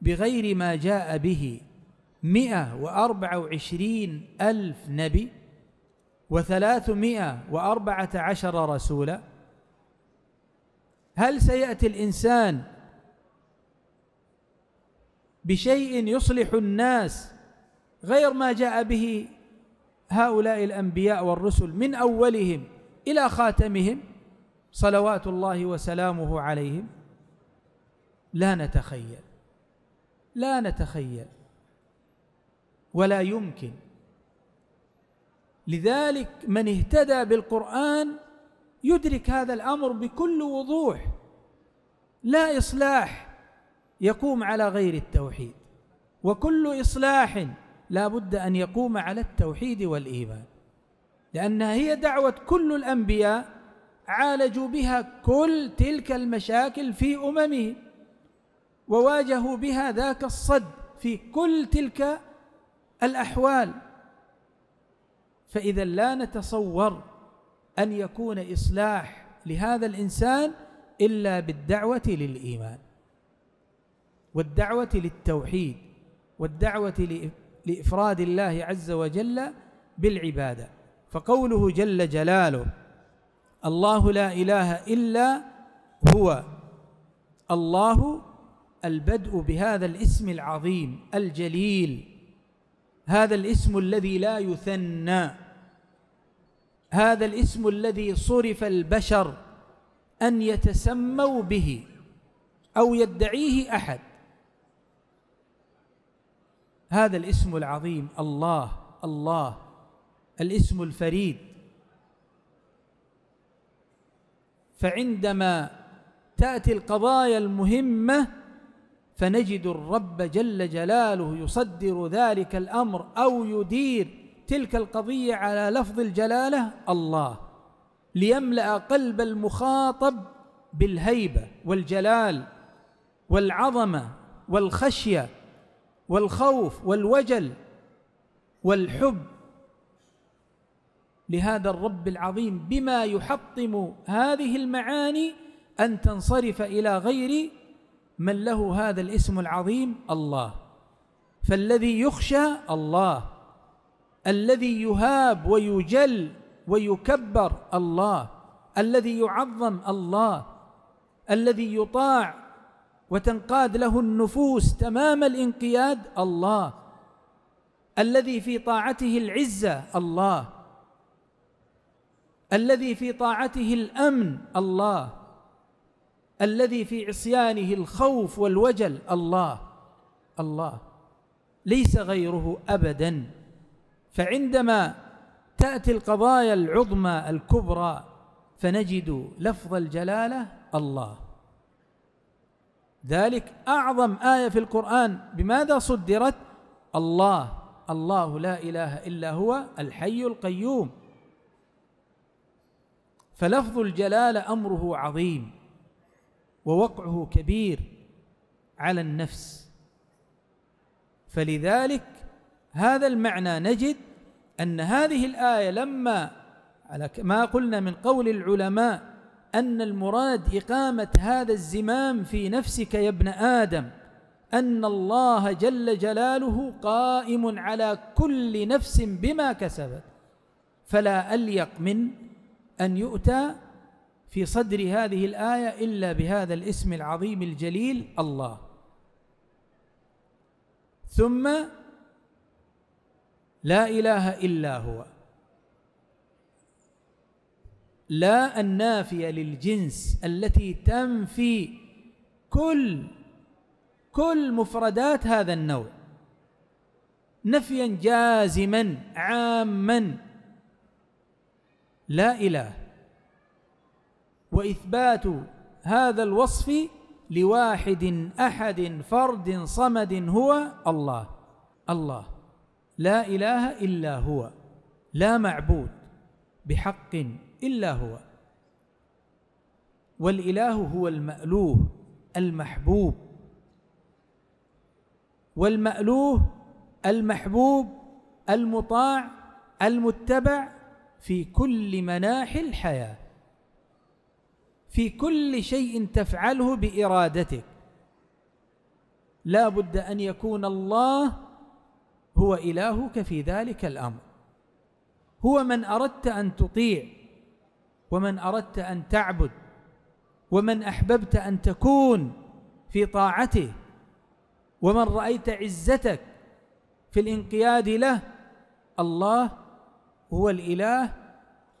بغير ما جاء به مئة وأربعة وعشرين ألف نبي وثلاثمائة وأربعة عشر رسولا هل سيأتي الإنسان بشيء يصلح الناس غير ما جاء به هؤلاء الأنبياء والرسل من أولهم إلى خاتمهم صلوات الله وسلامه عليهم لا نتخيل لا نتخيل ولا يمكن لذلك من اهتدى بالقرآن يدرك هذا الأمر بكل وضوح لا إصلاح يقوم على غير التوحيد وكل إصلاح لا بد أن يقوم على التوحيد والإيمان لأنها هي دعوة كل الأنبياء عالجوا بها كل تلك المشاكل في أممهم وواجهوا بها ذاك الصد في كل تلك الأحوال فإذا لا نتصور أن يكون إصلاح لهذا الإنسان إلا بالدعوة للإيمان والدعوة للتوحيد والدعوة لإفراد الله عز وجل بالعبادة فقوله جل جلاله الله لا إله إلا هو الله البدء بهذا الاسم العظيم الجليل هذا الاسم الذي لا يثنى هذا الاسم الذي صرف البشر أن يتسموا به أو يدعيه أحد هذا الاسم العظيم الله الله الاسم الفريد فعندما تأتي القضايا المهمة فنجد الرب جل جلاله يصدر ذلك الأمر أو يدير تلك القضية على لفظ الجلالة الله ليملأ قلب المخاطب بالهيبة والجلال والعظمة والخشية والخوف والوجل والحب لهذا الرب العظيم بما يحطم هذه المعاني أن تنصرف إلى غير من له هذا الاسم العظيم الله فالذي يخشى الله الذي يهاب ويجل ويكبر الله الذي يعظم الله الذي يطاع وتنقاد له النفوس تمام الانقياد الله الذي في طاعته العزه الله الذي في طاعته الامن الله الذي في عصيانه الخوف والوجل الله الله ليس غيره أبدا فعندما تأتي القضايا العظمى الكبرى فنجد لفظ الجلالة الله ذلك أعظم آية في القرآن بماذا صدرت الله الله لا إله إلا هو الحي القيوم فلفظ الجلالة أمره عظيم ووقعه كبير على النفس فلذلك هذا المعنى نجد أن هذه الآية لما على ما قلنا من قول العلماء أن المراد إقامة هذا الزمام في نفسك يا ابن آدم أن الله جل جلاله قائم على كل نفس بما كسبت فلا أليق من أن يؤتى في صدر هذه الآية إلا بهذا الاسم العظيم الجليل الله ثم لا إله إلا هو لا النافية للجنس التي تنفي كل كل مفردات هذا النوع نفيا جازما عاما لا إله وإثبات هذا الوصف لواحد أحد فرد صمد هو الله الله لا إله إلا هو لا معبود بحق إلا هو والإله هو المألوه المحبوب والمألوه المحبوب المطاع المتبع في كل مناحي الحياه في كل شيء تفعله بإرادتك لا بد أن يكون الله هو إلهك في ذلك الأمر هو من أردت أن تطيع ومن أردت أن تعبد ومن أحببت أن تكون في طاعته ومن رأيت عزتك في الانقياد له الله هو الإله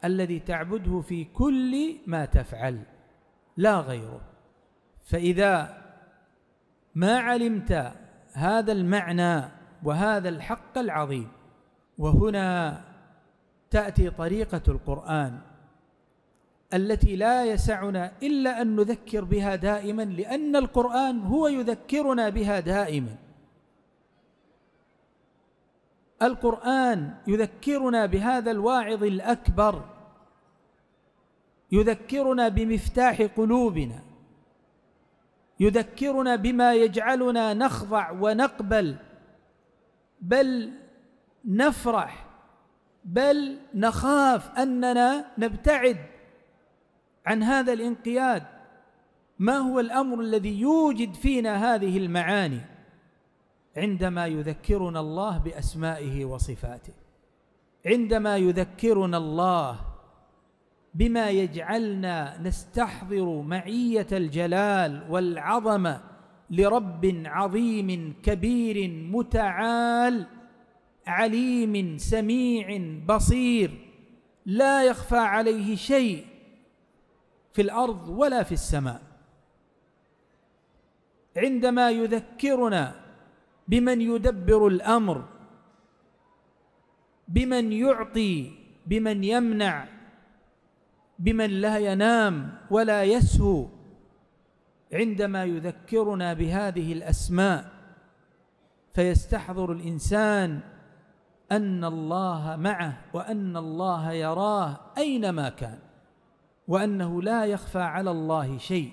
الذي تعبده في كل ما تفعل لا غيره فإذا ما علمت هذا المعنى وهذا الحق العظيم وهنا تأتي طريقة القرآن التي لا يسعنا إلا أن نذكر بها دائما لأن القرآن هو يذكرنا بها دائما القرآن يذكرنا بهذا الواعظ الأكبر يذكرنا بمفتاح قلوبنا يذكرنا بما يجعلنا نخضع ونقبل بل نفرح بل نخاف اننا نبتعد عن هذا الانقياد ما هو الامر الذي يوجد فينا هذه المعاني عندما يذكرنا الله باسمائه وصفاته عندما يذكرنا الله بما يجعلنا نستحضر معية الجلال والعظمة لرب عظيم كبير متعال عليم سميع بصير لا يخفى عليه شيء في الأرض ولا في السماء عندما يذكرنا بمن يدبر الأمر بمن يعطي بمن يمنع بمن لا ينام ولا يسهو عندما يذكرنا بهذه الأسماء فيستحضر الإنسان أن الله معه وأن الله يراه أينما كان وأنه لا يخفى على الله شيء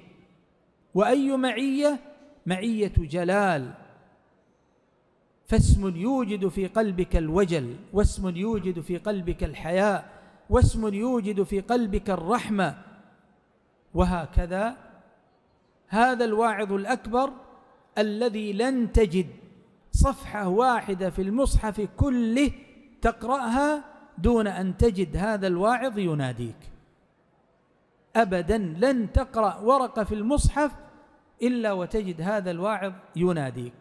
وأي معية معية جلال فاسم يوجد في قلبك الوجل واسم يوجد في قلبك الحياء واسم يوجد في قلبك الرحمة وهكذا هذا الواعظ الأكبر الذي لن تجد صفحة واحدة في المصحف كله تقرأها دون أن تجد هذا الواعظ يناديك أبدا لن تقرأ ورقة في المصحف إلا وتجد هذا الواعظ يناديك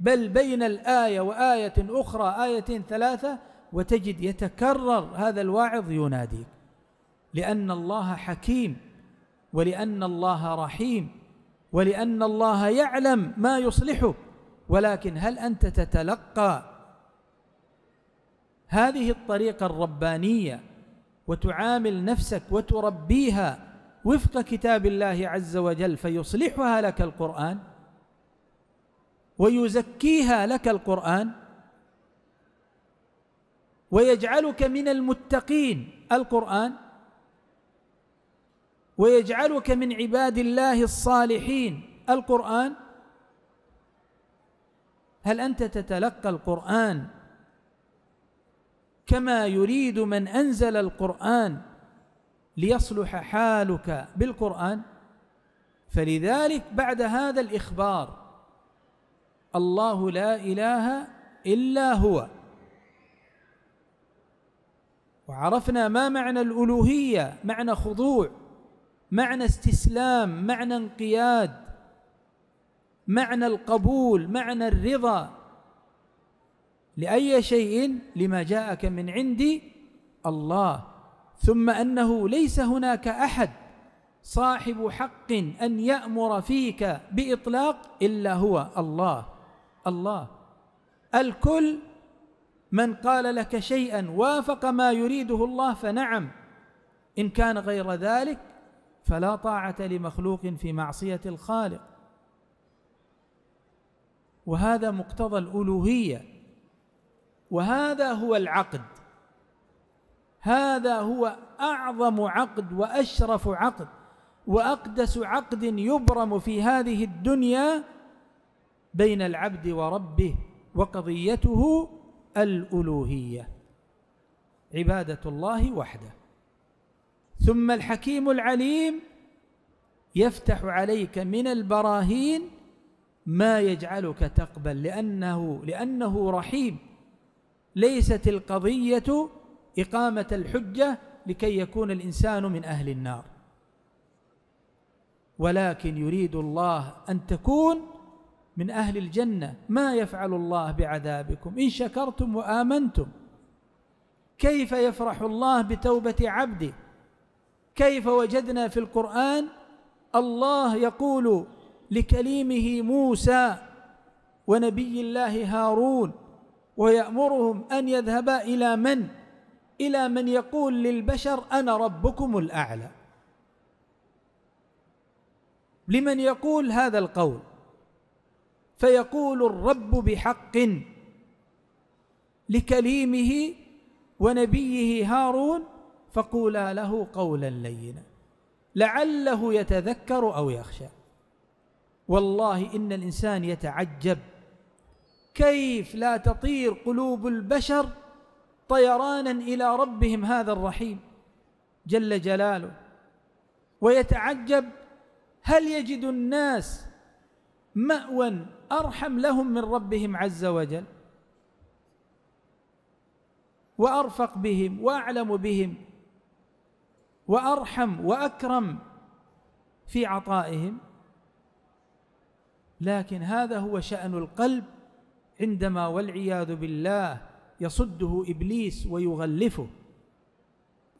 بل بين الآية وآية أخرى آية ثلاثة وتجد يتكرر هذا الواعظ يناديك لأن الله حكيم ولأن الله رحيم ولأن الله يعلم ما يصلحه ولكن هل أنت تتلقى هذه الطريقة الربانية وتعامل نفسك وتربيها وفق كتاب الله عز وجل فيصلحها لك القرآن ويزكيها لك القرآن ويجعلك من المتقين القرآن ويجعلك من عباد الله الصالحين القرآن هل أنت تتلقى القرآن كما يريد من أنزل القرآن ليصلح حالك بالقرآن فلذلك بعد هذا الإخبار الله لا إله إلا هو وعرفنا ما معنى الألوهية معنى خضوع معنى استسلام معنى انقياد معنى القبول معنى الرضا لأي شيء لما جاءك من عندي الله ثم أنه ليس هناك أحد صاحب حق أن يأمر فيك بإطلاق إلا هو الله الله الكل من قال لك شيئا وافق ما يريده الله فنعم إن كان غير ذلك فلا طاعة لمخلوق في معصية الخالق وهذا مقتضى الألوهية وهذا هو العقد هذا هو أعظم عقد وأشرف عقد وأقدس عقد يبرم في هذه الدنيا بين العبد وربه وقضيته الألوهية عبادة الله وحده ثم الحكيم العليم يفتح عليك من البراهين ما يجعلك تقبل لأنه لأنه رحيم ليست القضية إقامة الحجة لكي يكون الإنسان من أهل النار ولكن يريد الله أن تكون من أهل الجنة ما يفعل الله بعذابكم إن شكرتم وآمنتم كيف يفرح الله بتوبة عبده كيف وجدنا في القرآن الله يقول لكليمه موسى ونبي الله هارون ويأمرهم أن يذهبا إلى من؟ إلى من يقول للبشر أنا ربكم الأعلى لمن يقول هذا القول فيقول الرب بحق لكليمه ونبيه هارون فقولا له قولا لينا لعله يتذكر او يخشى والله ان الانسان يتعجب كيف لا تطير قلوب البشر طيرانا الى ربهم هذا الرحيم جل جلاله ويتعجب هل يجد الناس ماوى أرحم لهم من ربهم عز وجل وأرفق بهم وأعلم بهم وأرحم وأكرم في عطائهم لكن هذا هو شأن القلب عندما والعياذ بالله يصده إبليس ويغلفه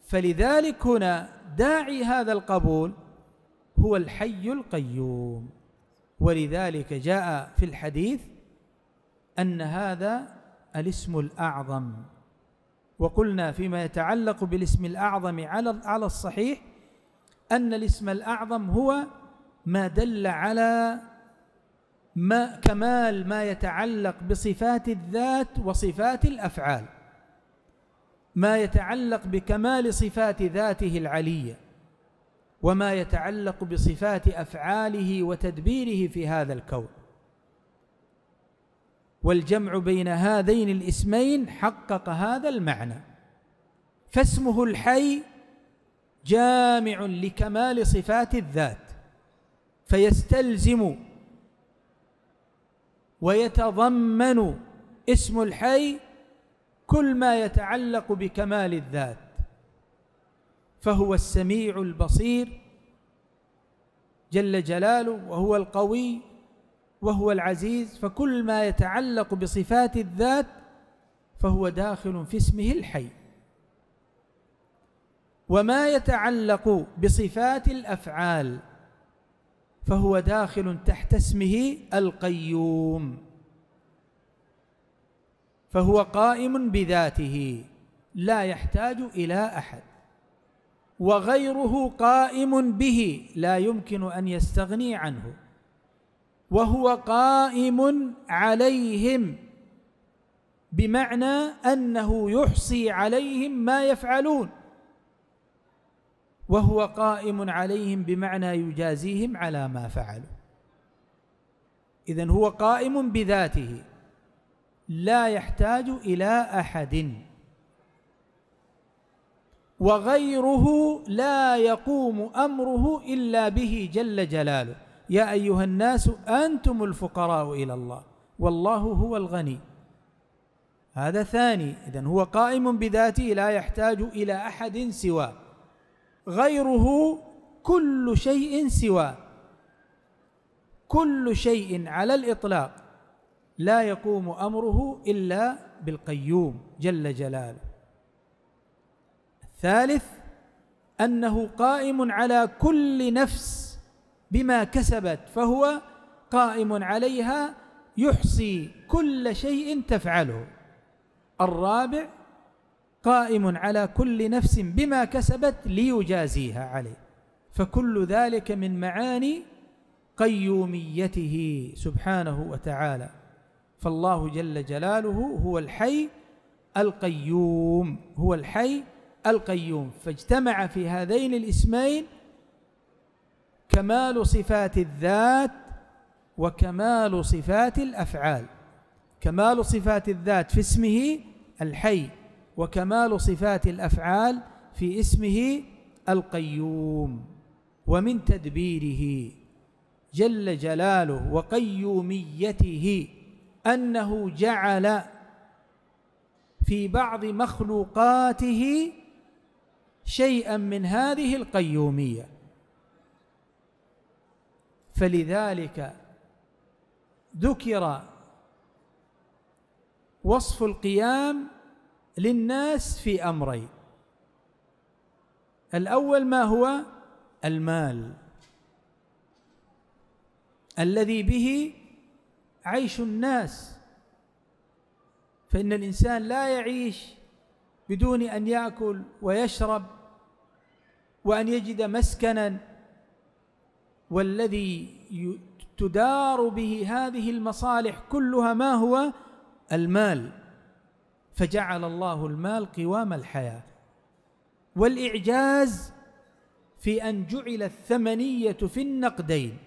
فلذلك هنا داعي هذا القبول هو الحي القيوم ولذلك جاء في الحديث أن هذا الاسم الأعظم وقلنا فيما يتعلق بالاسم الأعظم على على الصحيح أن الاسم الأعظم هو ما دل على ما كمال ما يتعلق بصفات الذات وصفات الأفعال ما يتعلق بكمال صفات ذاته العليه وما يتعلق بصفات أفعاله وتدبيره في هذا الكون والجمع بين هذين الاسمين حقق هذا المعنى فاسمه الحي جامع لكمال صفات الذات فيستلزم ويتضمن اسم الحي كل ما يتعلق بكمال الذات فهو السميع البصير جل جلاله وهو القوي وهو العزيز فكل ما يتعلق بصفات الذات فهو داخل في اسمه الحي وما يتعلق بصفات الافعال فهو داخل تحت اسمه القيوم فهو قائم بذاته لا يحتاج الى احد وغيره قائم به لا يمكن أن يستغني عنه وهو قائم عليهم بمعنى أنه يحصي عليهم ما يفعلون وهو قائم عليهم بمعنى يجازيهم على ما فعلوا إذن هو قائم بذاته لا يحتاج إلى أحد وغيره لا يقوم أمره إلا به جل جلاله يا أيها الناس أنتم الفقراء إلى الله والله هو الغني هذا ثاني إذن هو قائم بذاته لا يحتاج إلى أحد سواه غيره كل شيء سواه كل شيء على الإطلاق لا يقوم أمره إلا بالقيوم جل جلاله ثالث أنه قائم على كل نفس بما كسبت فهو قائم عليها يحصي كل شيء تفعله الرابع قائم على كل نفس بما كسبت ليجازيها عليه فكل ذلك من معاني قيوميته سبحانه وتعالى فالله جل جلاله هو الحي القيوم هو الحي القيوم فاجتمع في هذين الاسمين كمال صفات الذات وكمال صفات الافعال كمال صفات الذات في اسمه الحي وكمال صفات الافعال في اسمه القيوم ومن تدبيره جل جلاله وقيوميته انه جعل في بعض مخلوقاته شيئا من هذه القيومية فلذلك ذكر وصف القيام للناس في أمرين الأول ما هو المال الذي به عيش الناس فإن الإنسان لا يعيش بدون أن يأكل ويشرب وأن يجد مسكنا والذي تدار به هذه المصالح كلها ما هو المال فجعل الله المال قوام الحياة والإعجاز في أن جعل الثمنية في النقدين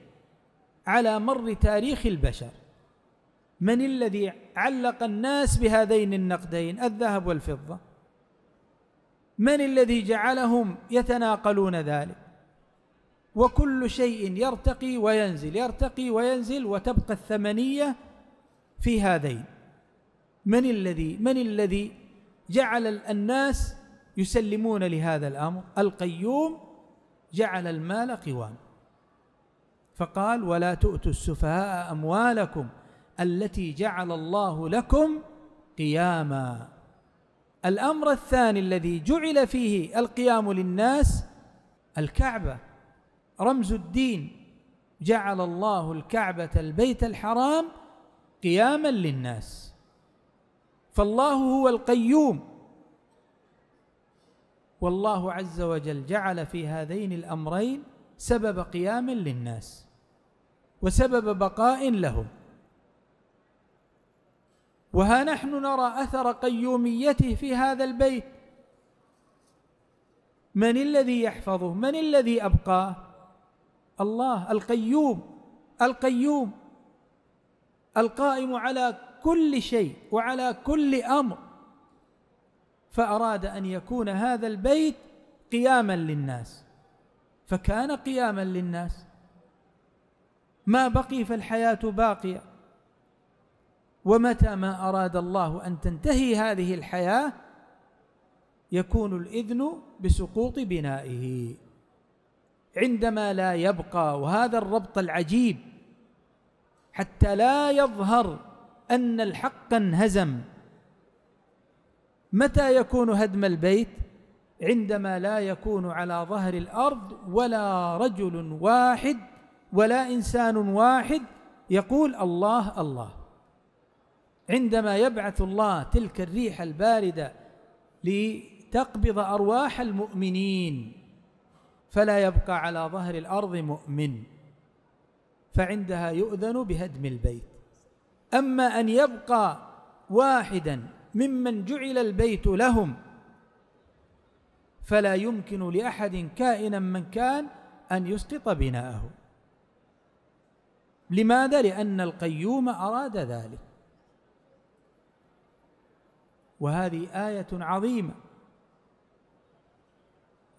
على مر تاريخ البشر من الذي علق الناس بهذين النقدين الذهب والفضة من الذي جعلهم يتناقلون ذلك وكل شيء يرتقي وينزل يرتقي وينزل وتبقى الثمنية في هذين من الذي من الذي جعل الناس يسلمون لهذا الأمر القيوم جعل المال قوام فقال ولا تؤتوا السفهاء أموالكم التي جعل الله لكم قياما الأمر الثاني الذي جعل فيه القيام للناس الكعبة رمز الدين جعل الله الكعبة البيت الحرام قياما للناس فالله هو القيوم والله عز وجل جعل في هذين الأمرين سبب قيام للناس وسبب بقاء لهم وها نحن نرى أثر قيوميته في هذا البيت من الذي يحفظه من الذي أبقاه الله القيوم القيوم القائم على كل شيء وعلى كل أمر فأراد أن يكون هذا البيت قياما للناس فكان قياما للناس ما بقي فالحياة باقية ومتى ما أراد الله أن تنتهي هذه الحياة يكون الإذن بسقوط بنائه عندما لا يبقى وهذا الربط العجيب حتى لا يظهر أن الحق انهزم متى يكون هدم البيت عندما لا يكون على ظهر الأرض ولا رجل واحد ولا إنسان واحد يقول الله الله عندما يبعث الله تلك الريح البارده لتقبض ارواح المؤمنين فلا يبقى على ظهر الارض مؤمن فعندها يؤذن بهدم البيت اما ان يبقى واحدا ممن جعل البيت لهم فلا يمكن لاحد كائنا من كان ان يسقط بناءه لماذا لان القيوم اراد ذلك وهذه آية عظيمة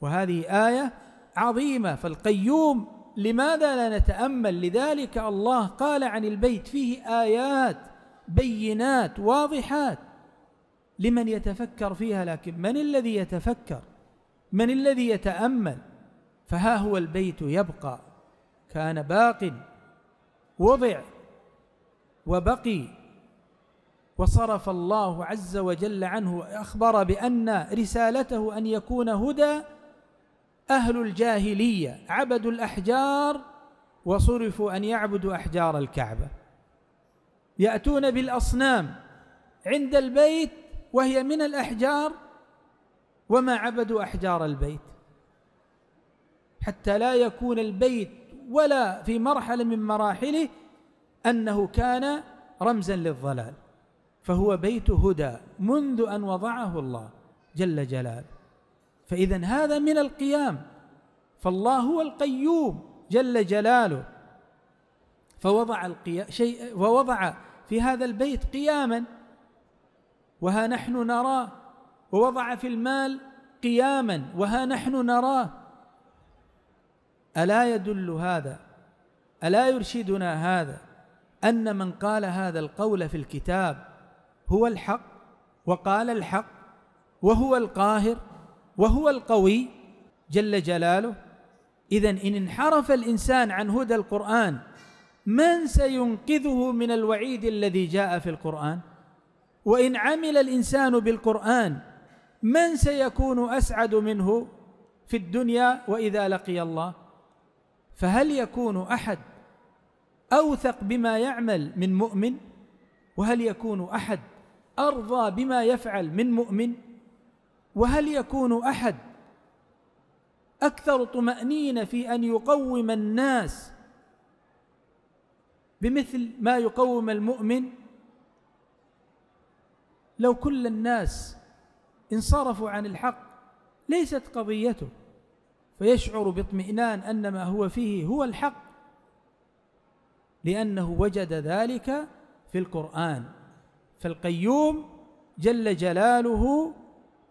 وهذه آية عظيمة فالقيوم لماذا لا نتأمل لذلك الله قال عن البيت فيه آيات بينات واضحات لمن يتفكر فيها لكن من الذي يتفكر من الذي يتأمل فها هو البيت يبقى كان باق وضع وبقي وصرف الله عز وجل عنه أخبر بأن رسالته أن يكون هدى أهل الجاهلية عبدوا الأحجار وصرفوا أن يعبدوا أحجار الكعبة يأتون بالأصنام عند البيت وهي من الأحجار وما عبدوا أحجار البيت حتى لا يكون البيت ولا في مرحلة من مراحله أنه كان رمزا للضلال فهو بيت هدى منذ أن وضعه الله جل جلاله فإذا هذا من القيام فالله هو القيوم جل جلاله فوضع شيء ووضع في هذا البيت قياما وها نحن نراه ووضع في المال قياما وها نحن نراه ألا يدل هذا ألا يرشدنا هذا أن من قال هذا القول في الكتاب هو الحق وقال الحق وهو القاهر وهو القوي جل جلاله إذا إن انحرف الإنسان عن هدى القرآن من سينقذه من الوعيد الذي جاء في القرآن وإن عمل الإنسان بالقرآن من سيكون أسعد منه في الدنيا وإذا لقي الله فهل يكون أحد أوثق بما يعمل من مؤمن وهل يكون أحد أرضى بما يفعل من مؤمن وهل يكون أحد أكثر طمأنينة في أن يقوم الناس بمثل ما يقوم المؤمن لو كل الناس انصرفوا عن الحق ليست قضيته فيشعر باطمئنان أن ما هو فيه هو الحق لأنه وجد ذلك في القرآن فالقيوم جل جلاله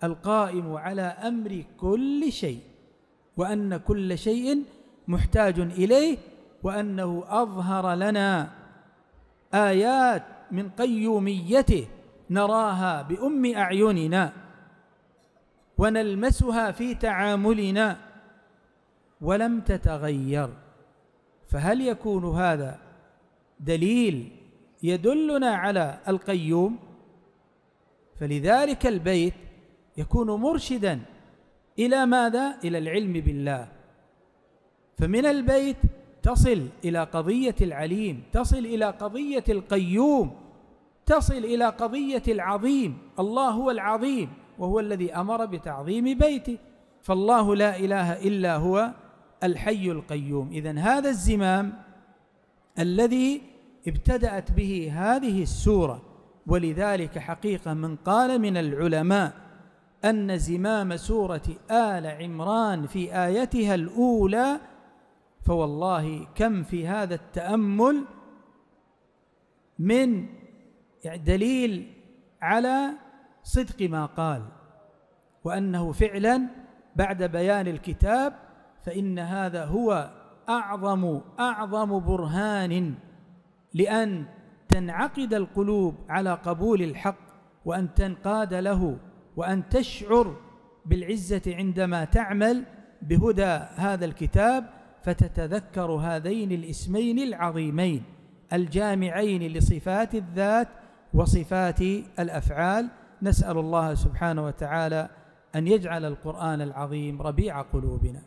القائم على امر كل شيء وان كل شيء محتاج اليه وانه اظهر لنا ايات من قيوميته نراها بام اعيننا ونلمسها في تعاملنا ولم تتغير فهل يكون هذا دليل يدلنا على القيوم فلذلك البيت يكون مرشدا إلى ماذا؟ إلى العلم بالله فمن البيت تصل إلى قضية العليم تصل إلى قضية القيوم تصل إلى قضية العظيم الله هو العظيم وهو الذي أمر بتعظيم بيته فالله لا إله إلا هو الحي القيوم إذا هذا الزمام الذي ابتدأت به هذه السورة ولذلك حقيقة من قال من العلماء أن زمام سورة آل عمران في آيتها الأولى فوالله كم في هذا التأمل من دليل على صدق ما قال وأنه فعلا بعد بيان الكتاب فإن هذا هو أعظم أعظم برهان لأن تنعقد القلوب على قبول الحق وأن تنقاد له وأن تشعر بالعزة عندما تعمل بهدى هذا الكتاب فتتذكر هذين الاسمين العظيمين الجامعين لصفات الذات وصفات الافعال نسال الله سبحانه وتعالى ان يجعل القران العظيم ربيع قلوبنا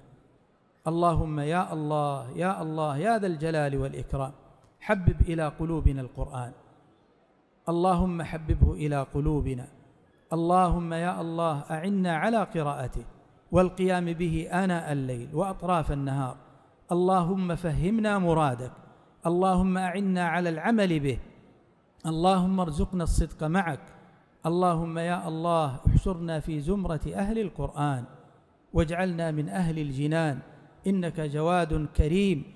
اللهم يا الله يا الله يا ذا الجلال والاكرام حبب إلى قلوبنا القرآن اللهم حببه إلى قلوبنا اللهم يا الله أعنا على قراءته والقيام به آناء الليل وأطراف النهار اللهم فهمنا مرادك اللهم أعنا على العمل به اللهم ارزقنا الصدق معك اللهم يا الله احشرنا في زمرة أهل القرآن واجعلنا من أهل الجنان إنك جواد كريم